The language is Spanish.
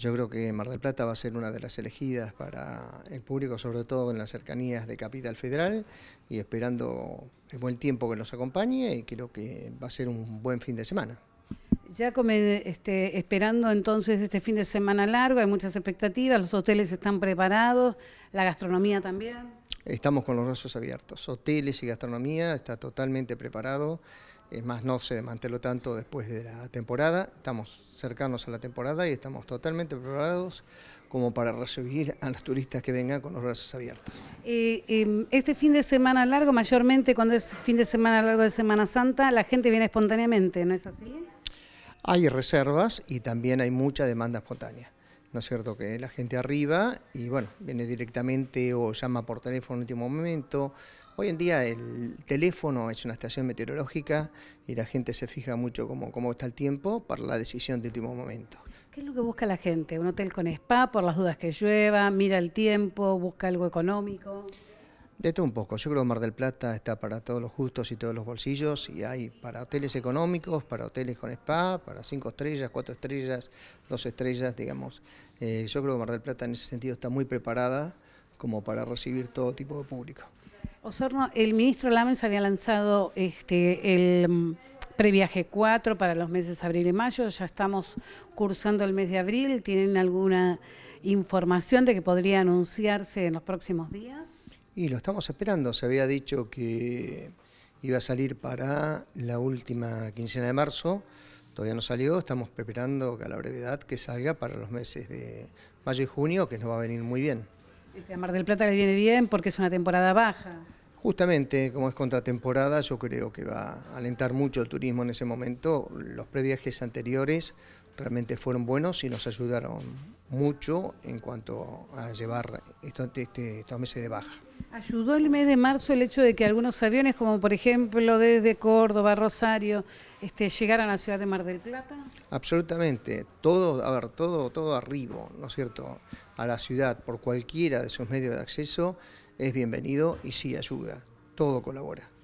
Yo creo que Mar del Plata va a ser una de las elegidas para el público, sobre todo en las cercanías de Capital Federal, y esperando el buen tiempo que nos acompañe, y creo que va a ser un buen fin de semana. Ya come, este, esperando entonces este fin de semana largo, hay muchas expectativas, los hoteles están preparados, la gastronomía también. Estamos con los brazos abiertos, hoteles y gastronomía está totalmente preparado es más, no se desmanteló tanto después de la temporada. Estamos cercanos a la temporada y estamos totalmente preparados como para recibir a los turistas que vengan con los brazos abiertos. Mm, este fin de semana largo, mayormente cuando es fin de semana largo de Semana Santa, la gente viene espontáneamente, ¿no es así? Hay reservas y también hay mucha demanda espontánea. ¿no es cierto?, que la gente arriba y bueno, viene directamente o llama por teléfono en último momento. Hoy en día el teléfono es una estación meteorológica y la gente se fija mucho cómo, cómo está el tiempo para la decisión de último momento. ¿Qué es lo que busca la gente? ¿Un hotel con spa por las dudas que llueva? ¿Mira el tiempo? ¿Busca algo económico? De esto un poco. Yo creo que Mar del Plata está para todos los gustos y todos los bolsillos y hay para hoteles económicos, para hoteles con spa, para cinco estrellas, cuatro estrellas, dos estrellas, digamos. Eh, yo creo que Mar del Plata en ese sentido está muy preparada como para recibir todo tipo de público. Osorno, el ministro Lamens había lanzado este, el mm, previaje 4 para los meses abril y mayo, ya estamos cursando el mes de abril, ¿tienen alguna información de que podría anunciarse en los próximos días? Y lo estamos esperando. Se había dicho que iba a salir para la última quincena de marzo. Todavía no salió. Estamos preparando que a la brevedad que salga para los meses de mayo y junio, que nos va a venir muy bien. Este Mar del Plata le viene bien porque es una temporada baja. Justamente, como es contratemporada, yo creo que va a alentar mucho el turismo en ese momento. Los previajes anteriores realmente fueron buenos y nos ayudaron mucho en cuanto a llevar este, estos, meses de baja. ¿Ayudó el mes de marzo el hecho de que algunos aviones, como por ejemplo desde Córdoba, Rosario, este, llegaran a la ciudad de Mar del Plata? Absolutamente, todo, a ver, todo, todo arribo, ¿no es cierto?, a la ciudad por cualquiera de sus medios de acceso es bienvenido y sí ayuda, todo colabora.